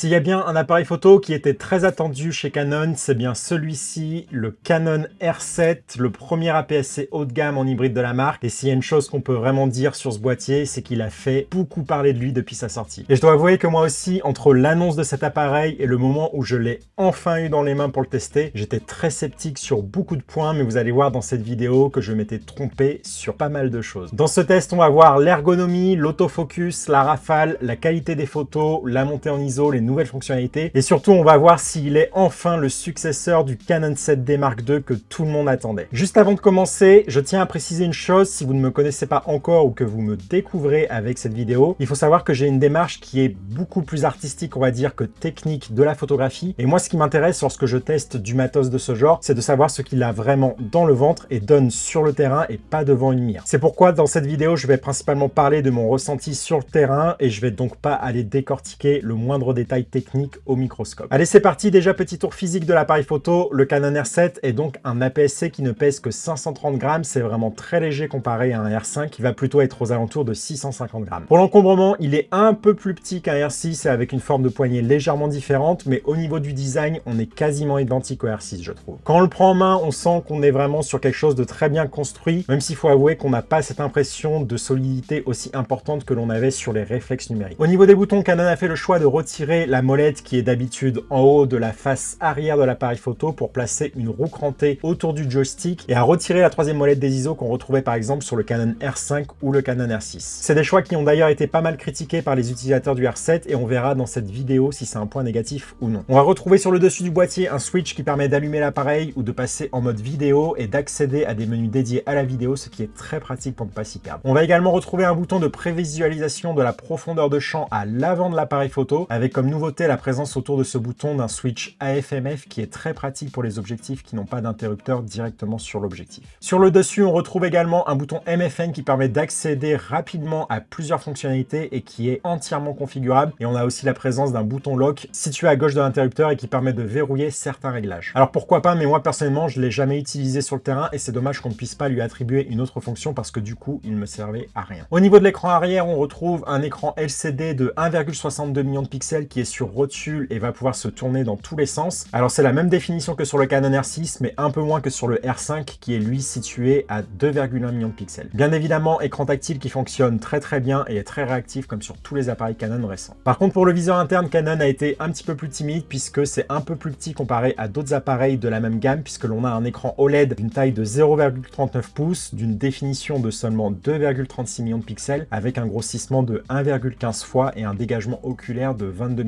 S'il y a bien un appareil photo qui était très attendu chez Canon, c'est bien celui-ci, le Canon R7, le premier APS-C haut de gamme en hybride de la marque. Et s'il y a une chose qu'on peut vraiment dire sur ce boîtier, c'est qu'il a fait beaucoup parler de lui depuis sa sortie. Et je dois avouer que moi aussi, entre l'annonce de cet appareil et le moment où je l'ai enfin eu dans les mains pour le tester, j'étais très sceptique sur beaucoup de points, mais vous allez voir dans cette vidéo que je m'étais trompé sur pas mal de choses. Dans ce test, on va voir l'ergonomie, l'autofocus, la rafale, la qualité des photos, la montée en ISO, les fonctionnalités. Et surtout, on va voir s'il est enfin le successeur du Canon 7D Mark II que tout le monde attendait. Juste avant de commencer, je tiens à préciser une chose, si vous ne me connaissez pas encore ou que vous me découvrez avec cette vidéo, il faut savoir que j'ai une démarche qui est beaucoup plus artistique, on va dire, que technique de la photographie. Et moi, ce qui m'intéresse lorsque je teste du matos de ce genre, c'est de savoir ce qu'il a vraiment dans le ventre et donne sur le terrain et pas devant une mire. C'est pourquoi dans cette vidéo, je vais principalement parler de mon ressenti sur le terrain et je vais donc pas aller décortiquer le moindre détail technique au microscope. Allez, c'est parti, déjà petit tour physique de l'appareil photo. Le Canon R7 est donc un APS-C qui ne pèse que 530 grammes, c'est vraiment très léger comparé à un R5 qui va plutôt être aux alentours de 650 grammes. Pour l'encombrement, il est un peu plus petit qu'un R6 et avec une forme de poignée légèrement différente, mais au niveau du design, on est quasiment identique au R6, je trouve. Quand on le prend en main, on sent qu'on est vraiment sur quelque chose de très bien construit, même s'il faut avouer qu'on n'a pas cette impression de solidité aussi importante que l'on avait sur les réflexes numériques. Au niveau des boutons, Canon a fait le choix de retirer la molette qui est d'habitude en haut de la face arrière de l'appareil photo pour placer une roue crantée autour du joystick et à retirer la troisième molette des ISO qu'on retrouvait par exemple sur le Canon R5 ou le Canon R6. C'est des choix qui ont d'ailleurs été pas mal critiqués par les utilisateurs du R7 et on verra dans cette vidéo si c'est un point négatif ou non. On va retrouver sur le dessus du boîtier un switch qui permet d'allumer l'appareil ou de passer en mode vidéo et d'accéder à des menus dédiés à la vidéo, ce qui est très pratique pour ne pas s'y perdre. On va également retrouver un bouton de prévisualisation de la profondeur de champ à l'avant de l'appareil photo avec comme nous nouveauté la présence autour de ce bouton d'un switch AFMF qui est très pratique pour les objectifs qui n'ont pas d'interrupteur directement sur l'objectif. Sur le dessus, on retrouve également un bouton MFN qui permet d'accéder rapidement à plusieurs fonctionnalités et qui est entièrement configurable. Et on a aussi la présence d'un bouton lock situé à gauche de l'interrupteur et qui permet de verrouiller certains réglages. Alors pourquoi pas, mais moi personnellement, je ne l'ai jamais utilisé sur le terrain et c'est dommage qu'on ne puisse pas lui attribuer une autre fonction parce que du coup, il ne me servait à rien. Au niveau de l'écran arrière, on retrouve un écran LCD de 1,62 millions de pixels qui est sur rotule et va pouvoir se tourner dans tous les sens. Alors c'est la même définition que sur le Canon R6, mais un peu moins que sur le R5 qui est lui situé à 2,1 millions de pixels. Bien évidemment, écran tactile qui fonctionne très très bien et est très réactif comme sur tous les appareils Canon récents. Par contre, pour le viseur interne, Canon a été un petit peu plus timide puisque c'est un peu plus petit comparé à d'autres appareils de la même gamme puisque l'on a un écran OLED d'une taille de 0,39 pouces, d'une définition de seulement 2,36 millions de pixels avec un grossissement de 1,15 fois et un dégagement oculaire de 22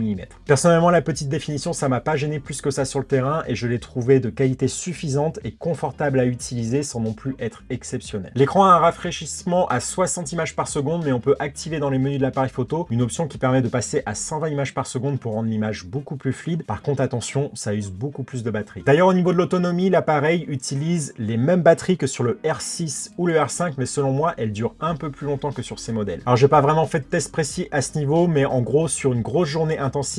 Personnellement, la petite définition, ça m'a pas gêné plus que ça sur le terrain et je l'ai trouvé de qualité suffisante et confortable à utiliser sans non plus être exceptionnel. L'écran a un rafraîchissement à 60 images par seconde, mais on peut activer dans les menus de l'appareil photo une option qui permet de passer à 120 images par seconde pour rendre l'image beaucoup plus fluide. Par contre, attention, ça use beaucoup plus de batterie. D'ailleurs, au niveau de l'autonomie, l'appareil utilise les mêmes batteries que sur le R6 ou le R5, mais selon moi, elle dure un peu plus longtemps que sur ces modèles. Alors, j'ai pas vraiment fait de test précis à ce niveau, mais en gros, sur une grosse journée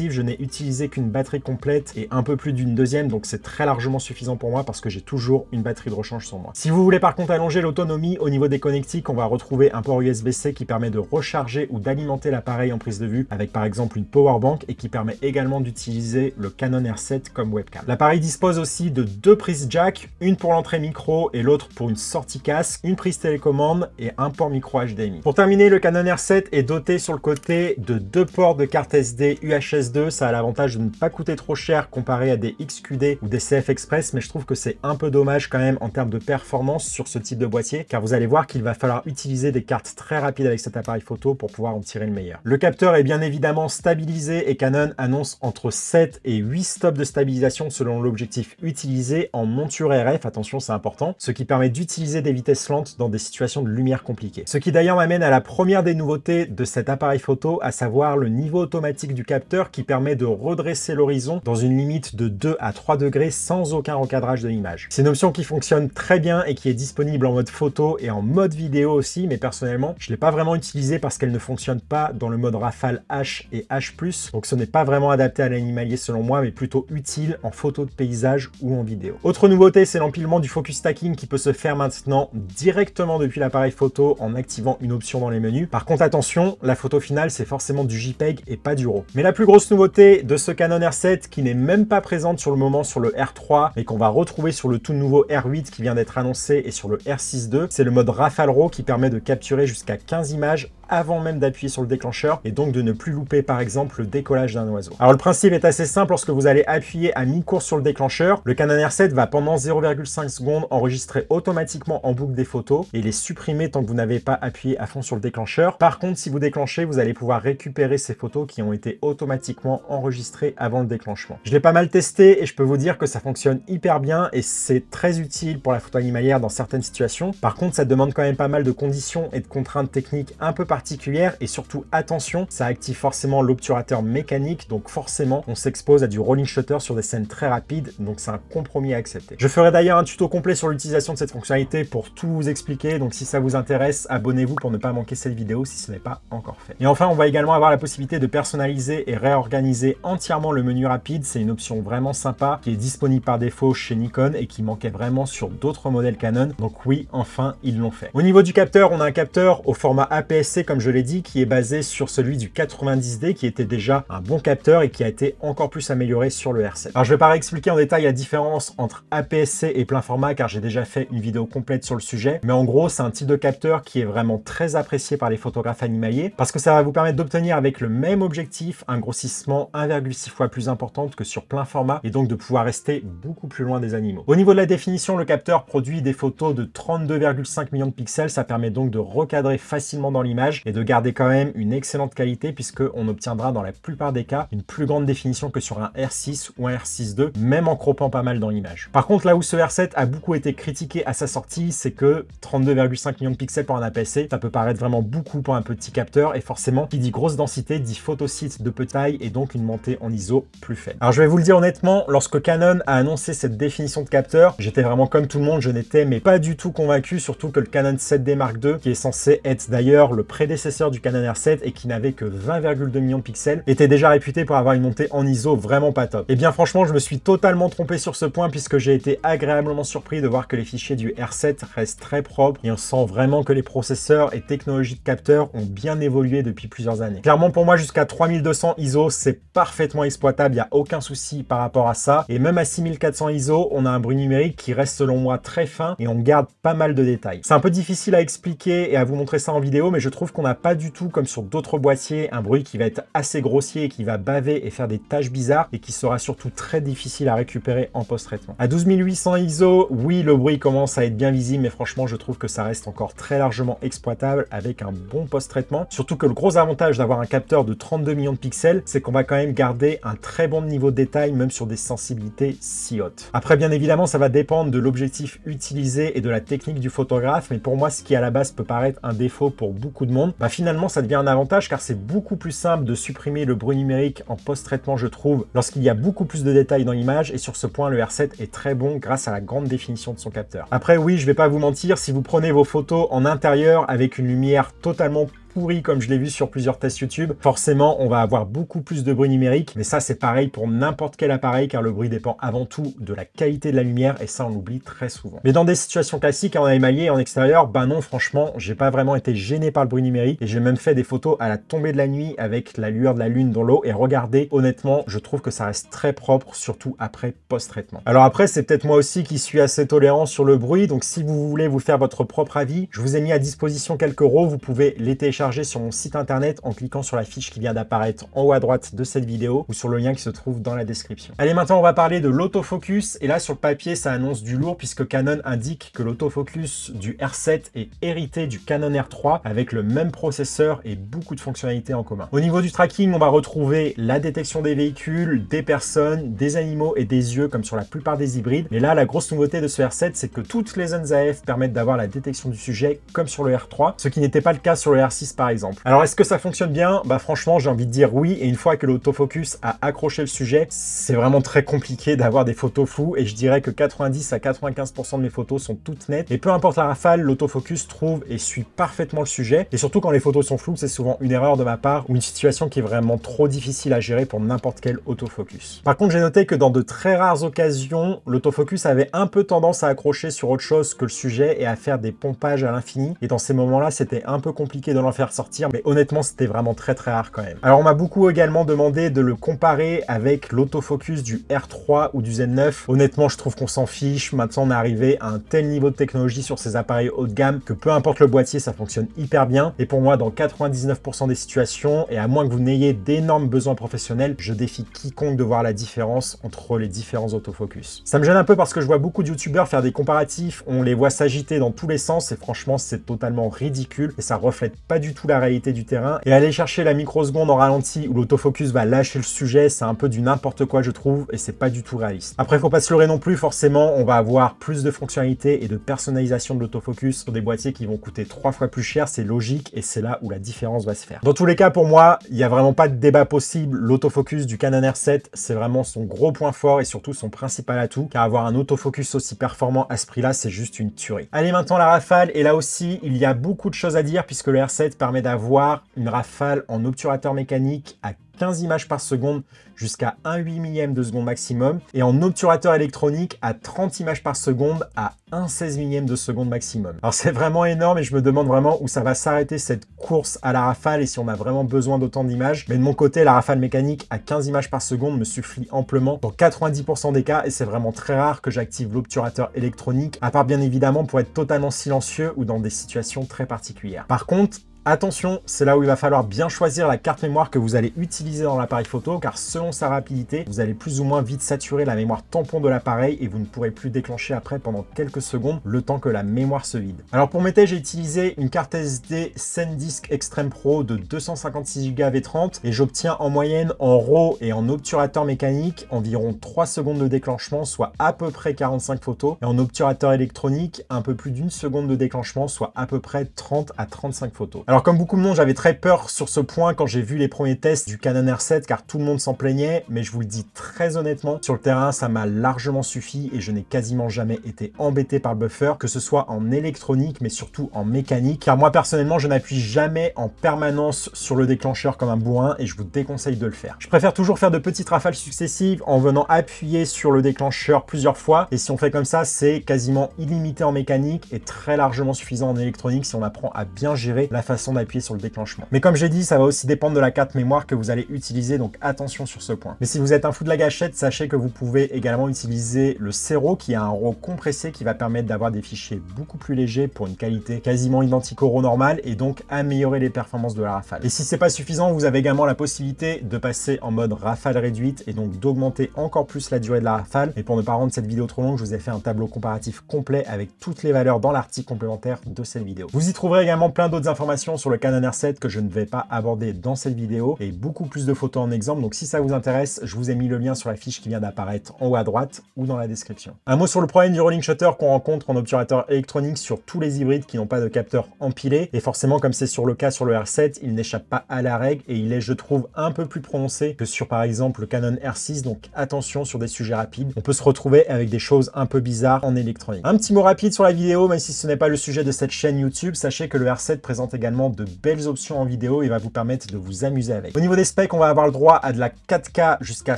je n'ai utilisé qu'une batterie complète et un peu plus d'une deuxième, donc c'est très largement suffisant pour moi parce que j'ai toujours une batterie de rechange sur moi. Si vous voulez par contre allonger l'autonomie, au niveau des connectiques, on va retrouver un port USB-C qui permet de recharger ou d'alimenter l'appareil en prise de vue avec par exemple une power bank et qui permet également d'utiliser le Canon R7 comme webcam. L'appareil dispose aussi de deux prises jack, une pour l'entrée micro et l'autre pour une sortie casque, une prise télécommande et un port micro HDMI. Pour terminer, le Canon R7 est doté sur le côté de deux ports de carte SD UHD HS2, ça a l'avantage de ne pas coûter trop cher comparé à des XQD ou des CF Express, mais je trouve que c'est un peu dommage quand même en termes de performance sur ce type de boîtier, car vous allez voir qu'il va falloir utiliser des cartes très rapides avec cet appareil photo pour pouvoir en tirer le meilleur. Le capteur est bien évidemment stabilisé et Canon annonce entre 7 et 8 stops de stabilisation selon l'objectif utilisé en monture RF, attention c'est important, ce qui permet d'utiliser des vitesses lentes dans des situations de lumière compliquées. Ce qui d'ailleurs m'amène à la première des nouveautés de cet appareil photo, à savoir le niveau automatique du capteur qui permet de redresser l'horizon dans une limite de 2 à 3 degrés sans aucun recadrage de l'image. C'est une option qui fonctionne très bien et qui est disponible en mode photo et en mode vidéo aussi, mais personnellement, je ne l'ai pas vraiment utilisé parce qu'elle ne fonctionne pas dans le mode rafale H et H+, donc ce n'est pas vraiment adapté à l'animalier selon moi, mais plutôt utile en photo de paysage ou en vidéo. Autre nouveauté, c'est l'empilement du focus stacking qui peut se faire maintenant directement depuis l'appareil photo en activant une option dans les menus. Par contre, attention, la photo finale, c'est forcément du JPEG et pas du RAW. Mais la plus plus grosse nouveauté de ce Canon R7 qui n'est même pas présente sur le moment sur le R3 mais qu'on va retrouver sur le tout nouveau R8 qui vient d'être annoncé et sur le R6 II, c'est le mode Rafale RAW qui permet de capturer jusqu'à 15 images avant même d'appuyer sur le déclencheur et donc de ne plus louper par exemple le décollage d'un oiseau. Alors le principe est assez simple, lorsque vous allez appuyer à mi-course sur le déclencheur, le Canon R7 va pendant 0,5 secondes enregistrer automatiquement en boucle des photos et les supprimer tant que vous n'avez pas appuyé à fond sur le déclencheur. Par contre, si vous déclenchez, vous allez pouvoir récupérer ces photos qui ont été automatiquement enregistrées avant le déclenchement. Je l'ai pas mal testé et je peux vous dire que ça fonctionne hyper bien et c'est très utile pour la photo animalière dans certaines situations. Par contre, ça demande quand même pas mal de conditions et de contraintes techniques un peu particulières particulière et surtout attention, ça active forcément l'obturateur mécanique donc forcément on s'expose à du rolling shutter sur des scènes très rapides donc c'est un compromis à accepter. Je ferai d'ailleurs un tuto complet sur l'utilisation de cette fonctionnalité pour tout vous expliquer donc si ça vous intéresse abonnez-vous pour ne pas manquer cette vidéo si ce n'est pas encore fait. Et enfin on va également avoir la possibilité de personnaliser et réorganiser entièrement le menu rapide, c'est une option vraiment sympa qui est disponible par défaut chez Nikon et qui manquait vraiment sur d'autres modèles Canon donc oui enfin ils l'ont fait. Au niveau du capteur on a un capteur au format APS-C comme je l'ai dit, qui est basé sur celui du 90D, qui était déjà un bon capteur et qui a été encore plus amélioré sur le R7. Alors je ne vais pas réexpliquer en détail la différence entre APS-C et plein format, car j'ai déjà fait une vidéo complète sur le sujet, mais en gros, c'est un type de capteur qui est vraiment très apprécié par les photographes animaliers, parce que ça va vous permettre d'obtenir avec le même objectif un grossissement 1,6 fois plus important que sur plein format, et donc de pouvoir rester beaucoup plus loin des animaux. Au niveau de la définition, le capteur produit des photos de 32,5 millions de pixels, ça permet donc de recadrer facilement dans l'image et de garder quand même une excellente qualité puisque on obtiendra dans la plupart des cas une plus grande définition que sur un R6 ou un R6 II, même en croppant pas mal dans l'image. Par contre, là où ce R7 a beaucoup été critiqué à sa sortie, c'est que 32,5 millions de pixels pour un APS-C, ça peut paraître vraiment beaucoup pour un petit capteur et forcément, qui dit grosse densité dit photosite de peu taille et donc une montée en ISO plus faible. Alors je vais vous le dire honnêtement, lorsque Canon a annoncé cette définition de capteur, j'étais vraiment comme tout le monde, je n'étais mais pas du tout convaincu, surtout que le Canon 7D Mark II, qui est censé être d'ailleurs le pré prédécesseur du Canon R7 et qui n'avait que 20,2 millions de pixels, était déjà réputé pour avoir une montée en ISO vraiment pas top. Et eh bien franchement, je me suis totalement trompé sur ce point puisque j'ai été agréablement surpris de voir que les fichiers du R7 restent très propres et on sent vraiment que les processeurs et technologies de capteurs ont bien évolué depuis plusieurs années. Clairement pour moi, jusqu'à 3200 ISO, c'est parfaitement exploitable, il n'y a aucun souci par rapport à ça. Et même à 6400 ISO, on a un bruit numérique qui reste selon moi très fin et on garde pas mal de détails. C'est un peu difficile à expliquer et à vous montrer ça en vidéo, mais je trouve qu'on n'a pas du tout, comme sur d'autres boîtiers, un bruit qui va être assez grossier, qui va baver et faire des tâches bizarres, et qui sera surtout très difficile à récupérer en post-traitement. À 12800 ISO, oui, le bruit commence à être bien visible, mais franchement, je trouve que ça reste encore très largement exploitable avec un bon post-traitement. Surtout que le gros avantage d'avoir un capteur de 32 millions de pixels, c'est qu'on va quand même garder un très bon niveau de détail, même sur des sensibilités si hautes. Après, bien évidemment, ça va dépendre de l'objectif utilisé et de la technique du photographe, mais pour moi, ce qui à la base peut paraître un défaut pour beaucoup de monde, bah, finalement ça devient un avantage car c'est beaucoup plus simple de supprimer le bruit numérique en post-traitement je trouve lorsqu'il y a beaucoup plus de détails dans l'image et sur ce point le R7 est très bon grâce à la grande définition de son capteur. Après oui je vais pas vous mentir si vous prenez vos photos en intérieur avec une lumière totalement pourri comme je l'ai vu sur plusieurs tests YouTube, forcément on va avoir beaucoup plus de bruit numérique, mais ça c'est pareil pour n'importe quel appareil car le bruit dépend avant tout de la qualité de la lumière et ça on l'oublie très souvent. Mais dans des situations classiques hein, en a émaillé en extérieur, ben non franchement j'ai pas vraiment été gêné par le bruit numérique et j'ai même fait des photos à la tombée de la nuit avec la lueur de la lune dans l'eau et regardez honnêtement je trouve que ça reste très propre surtout après post-traitement. Alors après c'est peut-être moi aussi qui suis assez tolérant sur le bruit donc si vous voulez vous faire votre propre avis je vous ai mis à disposition quelques RAW, vous pouvez les télécharger sur mon site internet en cliquant sur la fiche qui vient d'apparaître en haut à droite de cette vidéo ou sur le lien qui se trouve dans la description. Allez, maintenant on va parler de l'autofocus. Et là, sur le papier, ça annonce du lourd puisque Canon indique que l'autofocus du R7 est hérité du Canon R3 avec le même processeur et beaucoup de fonctionnalités en commun. Au niveau du tracking, on va retrouver la détection des véhicules, des personnes, des animaux et des yeux comme sur la plupart des hybrides. Mais là, la grosse nouveauté de ce R7, c'est que toutes les zones AF permettent d'avoir la détection du sujet comme sur le R3, ce qui n'était pas le cas sur le R6 par exemple. Alors est-ce que ça fonctionne bien Bah franchement j'ai envie de dire oui et une fois que l'autofocus a accroché le sujet, c'est vraiment très compliqué d'avoir des photos floues et je dirais que 90 à 95% de mes photos sont toutes nettes et peu importe la rafale, l'autofocus trouve et suit parfaitement le sujet et surtout quand les photos sont floues c'est souvent une erreur de ma part ou une situation qui est vraiment trop difficile à gérer pour n'importe quel autofocus. Par contre j'ai noté que dans de très rares occasions l'autofocus avait un peu tendance à accrocher sur autre chose que le sujet et à faire des pompages à l'infini et dans ces moments là c'était un peu compliqué de l'en sortir, mais honnêtement, c'était vraiment très très rare quand même. Alors on m'a beaucoup également demandé de le comparer avec l'autofocus du R3 ou du Z9. Honnêtement, je trouve qu'on s'en fiche. Maintenant, on est arrivé à un tel niveau de technologie sur ces appareils haut de gamme que peu importe le boîtier, ça fonctionne hyper bien. Et pour moi, dans 99% des situations, et à moins que vous n'ayez d'énormes besoins professionnels, je défie quiconque de voir la différence entre les différents autofocus. Ça me gêne un peu parce que je vois beaucoup de youtubeurs faire des comparatifs, on les voit s'agiter dans tous les sens et franchement c'est totalement ridicule et ça reflète pas du tout la réalité du terrain. Et aller chercher la microseconde en ralenti où l'autofocus va lâcher le sujet, c'est un peu du n'importe quoi je trouve et c'est pas du tout réaliste. Après faut pas se leurrer non plus, forcément on va avoir plus de fonctionnalités et de personnalisation de l'autofocus sur des boîtiers qui vont coûter trois fois plus cher, c'est logique et c'est là où la différence va se faire. Dans tous les cas pour moi, il n'y a vraiment pas de débat possible, l'autofocus du Canon R7 c'est vraiment son gros point fort et surtout son principal atout car avoir un autofocus aussi performant à ce prix là c'est juste une tuerie. Allez maintenant la rafale et là aussi il y a beaucoup de choses à dire puisque le R7 permet d'avoir une rafale en obturateur mécanique à 15 images par seconde jusqu'à 1 8 millième de seconde maximum et en obturateur électronique à 30 images par seconde à 1 16 millième de seconde maximum. Alors c'est vraiment énorme et je me demande vraiment où ça va s'arrêter cette course à la rafale et si on a vraiment besoin d'autant d'images. Mais de mon côté, la rafale mécanique à 15 images par seconde me suffit amplement dans 90% des cas et c'est vraiment très rare que j'active l'obturateur électronique à part bien évidemment pour être totalement silencieux ou dans des situations très particulières. Par contre, Attention, c'est là où il va falloir bien choisir la carte mémoire que vous allez utiliser dans l'appareil photo car selon sa rapidité, vous allez plus ou moins vite saturer la mémoire tampon de l'appareil et vous ne pourrez plus déclencher après pendant quelques secondes le temps que la mémoire se vide. Alors pour mes tests, j'ai utilisé une carte SD SanDisk Extreme Pro de 256 Go V30 et j'obtiens en moyenne en RAW et en obturateur mécanique environ 3 secondes de déclenchement soit à peu près 45 photos et en obturateur électronique un peu plus d'une seconde de déclenchement soit à peu près 30 à 35 photos. Alors comme beaucoup de monde, j'avais très peur sur ce point quand j'ai vu les premiers tests du Canon R7 car tout le monde s'en plaignait, mais je vous le dis très honnêtement, sur le terrain, ça m'a largement suffi et je n'ai quasiment jamais été embêté par le buffer, que ce soit en électronique mais surtout en mécanique, car moi personnellement, je n'appuie jamais en permanence sur le déclencheur comme un bourrin et je vous déconseille de le faire. Je préfère toujours faire de petites rafales successives en venant appuyer sur le déclencheur plusieurs fois et si on fait comme ça, c'est quasiment illimité en mécanique et très largement suffisant en électronique si on apprend à bien gérer la façon d'appuyer sur le déclenchement. Mais comme j'ai dit, ça va aussi dépendre de la carte mémoire que vous allez utiliser, donc attention sur ce point. Mais si vous êtes un fou de la gâchette, sachez que vous pouvez également utiliser le Cero, qui a un RAW compressé qui va permettre d'avoir des fichiers beaucoup plus légers pour une qualité quasiment identique au RAW normal et donc améliorer les performances de la rafale. Et si c'est pas suffisant, vous avez également la possibilité de passer en mode rafale réduite et donc d'augmenter encore plus la durée de la rafale. Et pour ne pas rendre cette vidéo trop longue, je vous ai fait un tableau comparatif complet avec toutes les valeurs dans l'article complémentaire de cette vidéo. Vous y trouverez également plein d'autres informations sur le Canon r 7 que je ne vais pas aborder dans cette vidéo et beaucoup plus de photos en exemple. Donc si ça vous intéresse, je vous ai mis le lien sur la fiche qui vient d'apparaître en haut à droite ou dans la description. Un mot sur le problème du rolling shutter qu'on rencontre en obturateur électronique sur tous les hybrides qui n'ont pas de capteur empilé. Et forcément, comme c'est sur le cas sur le R7, il n'échappe pas à la règle et il est, je trouve, un peu plus prononcé que sur par exemple le Canon R6. Donc attention sur des sujets rapides. On peut se retrouver avec des choses un peu bizarres en électronique. Un petit mot rapide sur la vidéo, même si ce n'est pas le sujet de cette chaîne YouTube, sachez que le R7 présente également de belles options en vidéo et va vous permettre de vous amuser avec. Au niveau des specs, on va avoir le droit à de la 4K jusqu'à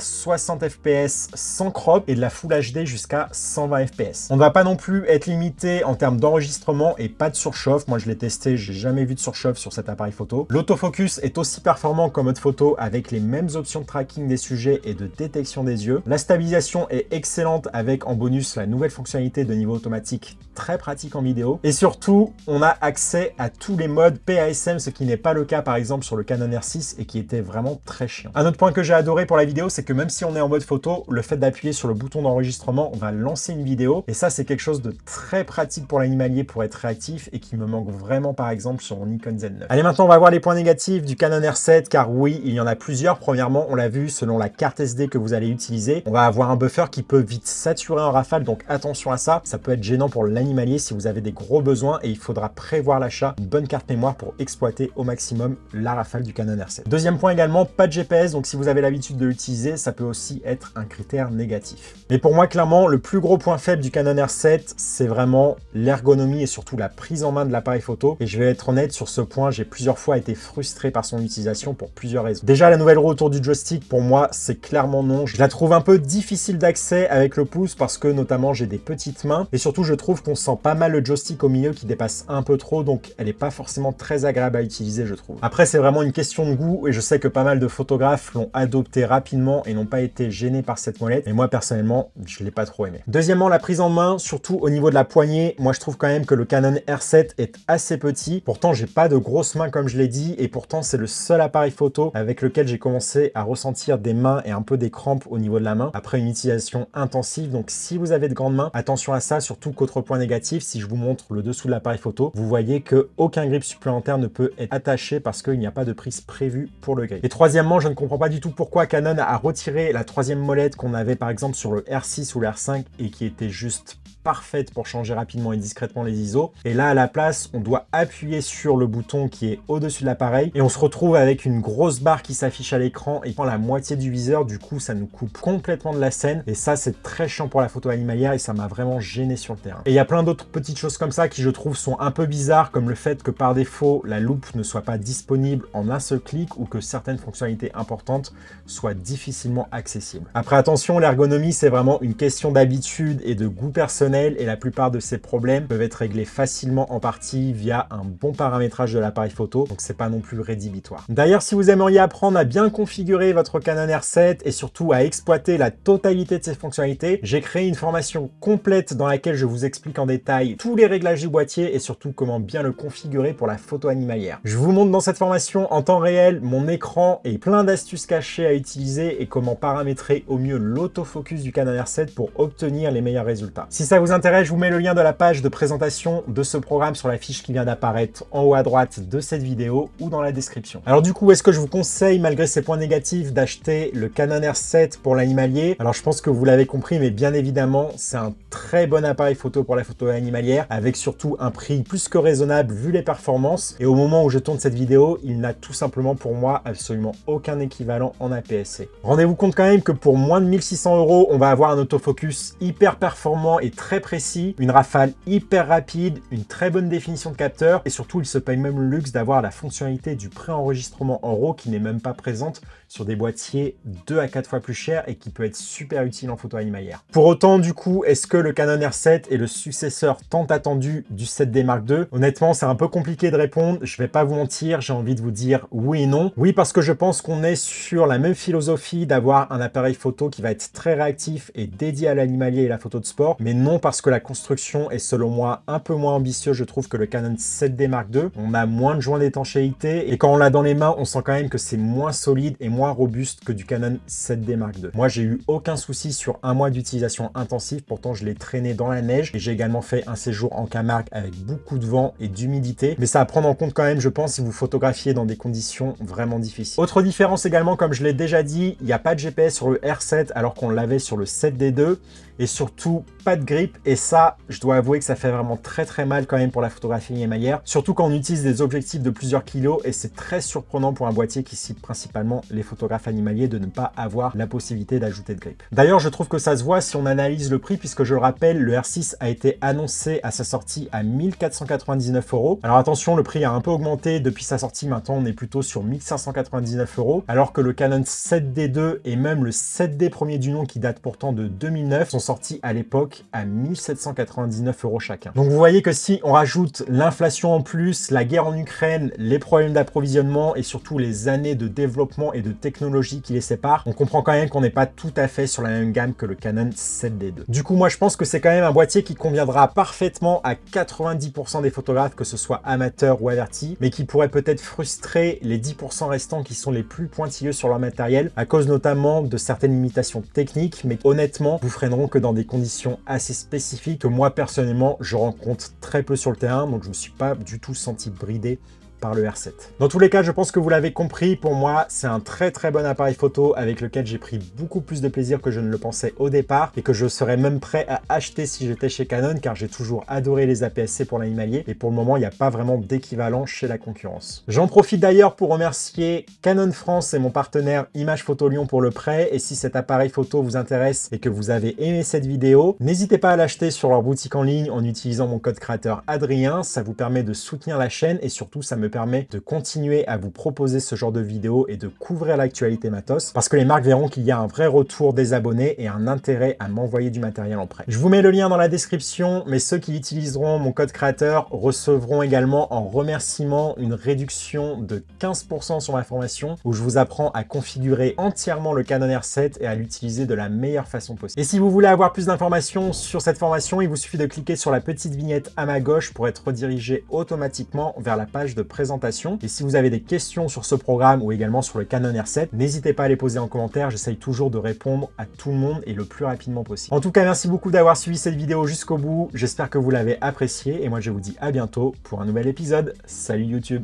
60 fps sans crop et de la Full HD jusqu'à 120 fps. On ne va pas non plus être limité en termes d'enregistrement et pas de surchauffe. Moi, je l'ai testé, j'ai jamais vu de surchauffe sur cet appareil photo. L'autofocus est aussi performant qu'en mode photo avec les mêmes options de tracking des sujets et de détection des yeux. La stabilisation est excellente avec en bonus la nouvelle fonctionnalité de niveau automatique très pratique en vidéo. Et surtout, on a accès à tous les modes PASM, ce qui n'est pas le cas par exemple sur le Canon R6 et qui était vraiment très chiant. Un autre point que j'ai adoré pour la vidéo, c'est que même si on est en mode photo, le fait d'appuyer sur le bouton d'enregistrement on va lancer une vidéo. Et ça, c'est quelque chose de très pratique pour l'animalier pour être réactif et qui me manque vraiment par exemple sur mon Nikon Z9. Allez, maintenant, on va voir les points négatifs du Canon R7, car oui, il y en a plusieurs. Premièrement, on l'a vu, selon la carte SD que vous allez utiliser, on va avoir un buffer qui peut vite saturer en rafale, donc attention à ça. Ça peut être gênant pour l'animalier animalier si vous avez des gros besoins et il faudra prévoir l'achat d'une bonne carte mémoire pour exploiter au maximum la rafale du Canon R7. Deuxième point également, pas de GPS, donc si vous avez l'habitude de l'utiliser, ça peut aussi être un critère négatif. Mais pour moi, clairement, le plus gros point faible du Canon R7, c'est vraiment l'ergonomie et surtout la prise en main de l'appareil photo. Et je vais être honnête, sur ce point, j'ai plusieurs fois été frustré par son utilisation pour plusieurs raisons. Déjà, la nouvelle roue autour du joystick, pour moi, c'est clairement non. Je la trouve un peu difficile d'accès avec le pouce parce que notamment j'ai des petites mains et surtout je trouve qu'on on sent pas mal le joystick au milieu qui dépasse un peu trop, donc elle n'est pas forcément très agréable à utiliser, je trouve. Après, c'est vraiment une question de goût, et je sais que pas mal de photographes l'ont adopté rapidement et n'ont pas été gênés par cette molette, Mais moi, personnellement, je l'ai pas trop aimé. Deuxièmement, la prise en main, surtout au niveau de la poignée, moi, je trouve quand même que le Canon R7 est assez petit. Pourtant, j'ai pas de grosses mains, comme je l'ai dit, et pourtant, c'est le seul appareil photo avec lequel j'ai commencé à ressentir des mains et un peu des crampes au niveau de la main, après une utilisation intensive, donc si vous avez de grandes mains, attention à ça, surtout qu'autre point si je vous montre le dessous de l'appareil photo, vous voyez que aucun grip supplémentaire ne peut être attaché parce qu'il n'y a pas de prise prévue pour le grip. Et troisièmement, je ne comprends pas du tout pourquoi Canon a retiré la troisième molette qu'on avait par exemple sur le R6 ou le R5 et qui était juste parfaite pour changer rapidement et discrètement les ISO. Et là, à la place, on doit appuyer sur le bouton qui est au-dessus de l'appareil et on se retrouve avec une grosse barre qui s'affiche à l'écran et prend la moitié du viseur. Du coup, ça nous coupe complètement de la scène et ça, c'est très chiant pour la photo animalière et ça m'a vraiment gêné sur le terrain. Et il y a plein d'autres petites choses comme ça qui je trouve sont un peu bizarres, comme le fait que par défaut la loupe ne soit pas disponible en un seul clic ou que certaines fonctionnalités importantes soient difficilement accessibles. Après attention, l'ergonomie c'est vraiment une question d'habitude et de goût personnel et la plupart de ces problèmes peuvent être réglés facilement en partie via un bon paramétrage de l'appareil photo, donc c'est pas non plus rédhibitoire. D'ailleurs, si vous aimeriez apprendre à bien configurer votre Canon R7 et surtout à exploiter la totalité de ses fonctionnalités, j'ai créé une formation complète dans laquelle je vous explique en détail tous les réglages du boîtier et surtout comment bien le configurer pour la photo animalière. Je vous montre dans cette formation en temps réel mon écran et plein d'astuces cachées à utiliser et comment paramétrer au mieux l'autofocus du Canon R7 pour obtenir les meilleurs résultats. Si ça vous intéresse, je vous mets le lien de la page de présentation de ce programme sur la fiche qui vient d'apparaître en haut à droite de cette vidéo ou dans la description. Alors du coup, est-ce que je vous conseille, malgré ces points négatifs, d'acheter le Canon R7 pour l'animalier Alors je pense que vous l'avez compris, mais bien évidemment, c'est un très bon appareil photo pour la photo animalière avec surtout un prix plus que raisonnable vu les performances. Et au moment où je tourne cette vidéo, il n'a tout simplement pour moi absolument aucun équivalent en APS-C. Rendez-vous compte quand même que pour moins de 1600 euros, on va avoir un autofocus hyper performant et très précis, une rafale hyper rapide, une très bonne définition de capteur et surtout il se paye même le luxe d'avoir la fonctionnalité du préenregistrement en RAW qui n'est même pas présente sur des boîtiers deux à quatre fois plus chers et qui peut être super utile en photo animalière. Pour autant, du coup, est-ce que le Canon R7 est le successeur tant attendu du 7D Mark II Honnêtement, c'est un peu compliqué de répondre. Je vais pas vous mentir, j'ai envie de vous dire oui et non. Oui, parce que je pense qu'on est sur la même philosophie d'avoir un appareil photo qui va être très réactif et dédié à l'animalier et la photo de sport, mais non parce que la construction est selon moi un peu moins ambitieuse, je trouve, que le Canon 7D Mark II. On a moins de joints d'étanchéité et quand on l'a dans les mains, on sent quand même que c'est moins solide et moins robuste que du Canon 7D Mark II. Moi, j'ai eu aucun souci sur un mois d'utilisation intensive, pourtant je l'ai traîné dans la neige et j'ai également fait un séjour en Camargue avec beaucoup de vent et d'humidité, mais ça à prendre en compte quand même, je pense, si vous photographiez dans des conditions vraiment difficiles. Autre différence également, comme je l'ai déjà dit, il n'y a pas de GPS sur le R7 alors qu'on l'avait sur le 7D2, et surtout pas de grippe et ça je dois avouer que ça fait vraiment très très mal quand même pour la photographie animalière. surtout quand on utilise des objectifs de plusieurs kilos et c'est très surprenant pour un boîtier qui cite principalement les photographes animaliers de ne pas avoir la possibilité d'ajouter de grippe. D'ailleurs je trouve que ça se voit si on analyse le prix puisque je le rappelle le R6 a été annoncé à sa sortie à 1499 euros. Alors attention le prix a un peu augmenté depuis sa sortie maintenant on est plutôt sur 1599 euros alors que le Canon 7D2 et même le 7D premier du nom qui date pourtant de 2009 sont sorti à l'époque à 1799 euros chacun. Donc vous voyez que si on rajoute l'inflation en plus, la guerre en Ukraine, les problèmes d'approvisionnement et surtout les années de développement et de technologie qui les séparent, on comprend quand même qu'on n'est pas tout à fait sur la même gamme que le Canon 7D2. Du coup, moi je pense que c'est quand même un boîtier qui conviendra parfaitement à 90% des photographes, que ce soit amateurs ou avertis, mais qui pourrait peut-être frustrer les 10% restants qui sont les plus pointilleux sur leur matériel, à cause notamment de certaines limitations techniques, mais honnêtement, vous freineront dans des conditions assez spécifiques moi personnellement je rencontre très peu sur le terrain, donc je ne me suis pas du tout senti bridé par le R7. Dans tous les cas, je pense que vous l'avez compris, pour moi, c'est un très très bon appareil photo avec lequel j'ai pris beaucoup plus de plaisir que je ne le pensais au départ et que je serais même prêt à acheter si j'étais chez Canon car j'ai toujours adoré les APS-C pour l'animalier et pour le moment, il n'y a pas vraiment d'équivalent chez la concurrence. J'en profite d'ailleurs pour remercier Canon France et mon partenaire Image Photo Lyon pour le prêt et si cet appareil photo vous intéresse et que vous avez aimé cette vidéo, n'hésitez pas à l'acheter sur leur boutique en ligne en utilisant mon code créateur Adrien, ça vous permet de soutenir la chaîne et surtout ça me permet de continuer à vous proposer ce genre de vidéos et de couvrir l'actualité matos parce que les marques verront qu'il y a un vrai retour des abonnés et un intérêt à m'envoyer du matériel en prêt. Je vous mets le lien dans la description, mais ceux qui utiliseront mon code créateur recevront également en remerciement une réduction de 15% sur ma formation où je vous apprends à configurer entièrement le Canon R7 et à l'utiliser de la meilleure façon possible. Et si vous voulez avoir plus d'informations sur cette formation, il vous suffit de cliquer sur la petite vignette à ma gauche pour être redirigé automatiquement vers la page de présentation. Et si vous avez des questions sur ce programme ou également sur le Canon R7, n'hésitez pas à les poser en commentaire, j'essaye toujours de répondre à tout le monde et le plus rapidement possible. En tout cas, merci beaucoup d'avoir suivi cette vidéo jusqu'au bout, j'espère que vous l'avez appréciée et moi je vous dis à bientôt pour un nouvel épisode. Salut YouTube